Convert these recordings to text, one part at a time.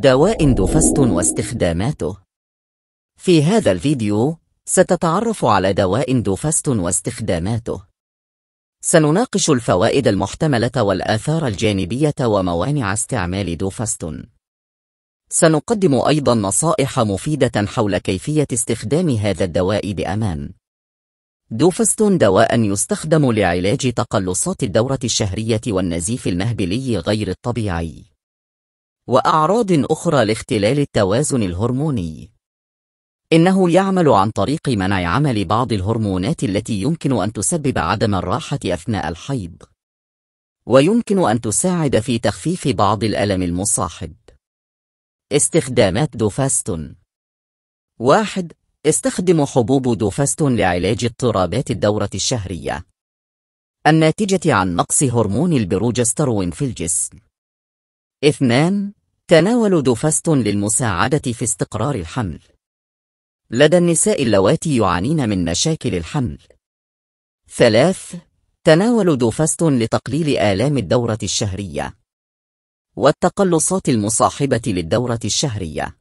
دواء دوفاست واستخداماته في هذا الفيديو ستتعرف على دواء دوفاست واستخداماته سنناقش الفوائد المحتملة والآثار الجانبية وموانع استعمال دوفاستون سنقدم أيضا نصائح مفيدة حول كيفية استخدام هذا الدواء بأمان دوفاستون دواء يستخدم لعلاج تقلصات الدورة الشهرية والنزيف المهبلي غير الطبيعي وأعراض أخرى لاختلال التوازن الهرموني إنه يعمل عن طريق منع عمل بعض الهرمونات التي يمكن أن تسبب عدم الراحة أثناء الحيض ويمكن أن تساعد في تخفيف بعض الألم المصاحب استخدامات دوفاستون واحد استخدم حبوب دوفاستون لعلاج اضطرابات الدورة الشهرية الناتجة عن نقص هرمون البروجسترون في الجسم اثنان تناول دوفاست للمساعدة في استقرار الحمل لدى النساء اللواتي يعانين من مشاكل الحمل ثلاث تناول دوفاست لتقليل آلام الدورة الشهرية والتقلصات المصاحبة للدورة الشهرية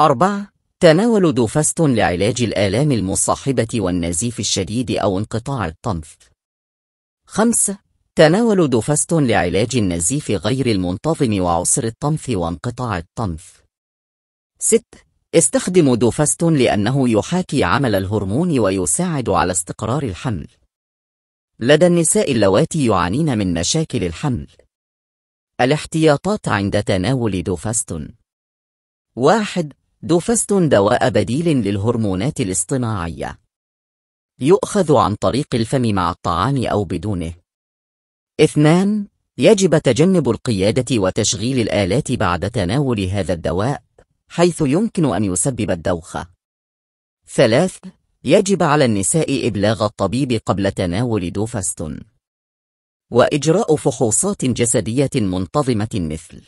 أربع تناول دوفاست لعلاج الآلام المصاحبة والنزيف الشديد أو انقطاع الطنف خمسة تناول دوفاستون لعلاج النزيف غير المنتظم وعسر الطنف وانقطاع الطنف. 6. استخدم دوفاستون لأنه يحاكي عمل الهرمون ويساعد على استقرار الحمل. لدى النساء اللواتي يعانين من مشاكل الحمل. الاحتياطات عند تناول دوفاستون 1. دوفاستون دواء بديل للهرمونات الاصطناعية. يؤخذ عن طريق الفم مع الطعام أو بدونه. اثنان يجب تجنب القيادة وتشغيل الآلات بعد تناول هذا الدواء حيث يمكن أن يسبب الدوخة ثلاث يجب على النساء إبلاغ الطبيب قبل تناول دوفاستون وإجراء فحوصات جسدية منتظمة مثل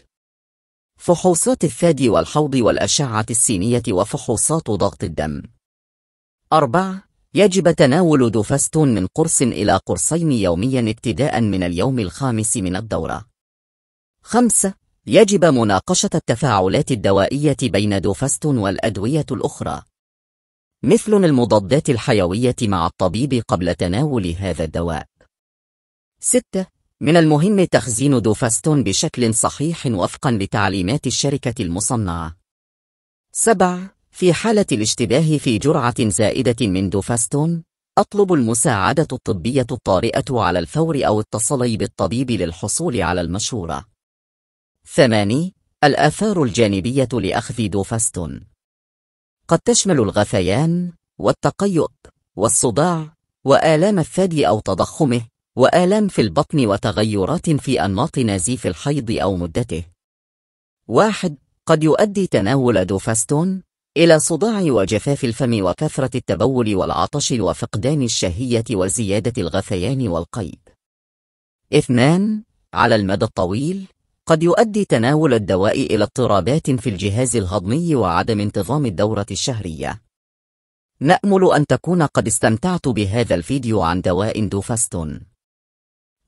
فحوصات الثدي والحوض والأشعة السينية وفحوصات ضغط الدم 4. يجب تناول دوفاستون من قرص إلى قرصين يوميا ابتداء من اليوم الخامس من الدورة. 5. يجب مناقشة التفاعلات الدوائية بين دوفاستون والأدوية الأخرى مثل المضادات الحيوية مع الطبيب قبل تناول هذا الدواء 6. من المهم تخزين دوفاستون بشكل صحيح وفقا لتعليمات الشركة المصنعة 7. في حالة الاشتباه في جرعة زائدة من دوفاستون أطلب المساعدة الطبية الطارئة على الفور أو اتصلي بالطبيب للحصول على المشورة. 8. الآثار الجانبية لأخذ دوفاستون قد تشمل الغثيان والتقيؤ والصداع وآلام الثدي أو تضخمه وآلام في البطن وتغيرات في أنماط نزيف الحيض أو مدته. واحد قد يؤدي تناول دوفاستون إلى صداع وجفاف الفم وكثرة التبول والعطش وفقدان الشهية وزيادة الغثيان والقيد. اثنان على المدى الطويل قد يؤدي تناول الدواء إلى اضطرابات في الجهاز الهضمي وعدم انتظام الدورة الشهرية. نأمل أن تكون قد استمتعت بهذا الفيديو عن دواء دوفاستون.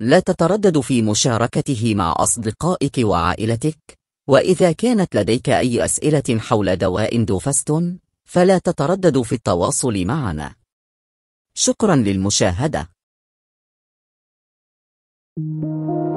لا تتردد في مشاركته مع أصدقائك وعائلتك وإذا كانت لديك أي أسئلة حول دواء دوفستون فلا تتردد في التواصل معنا شكرا للمشاهدة Thank you.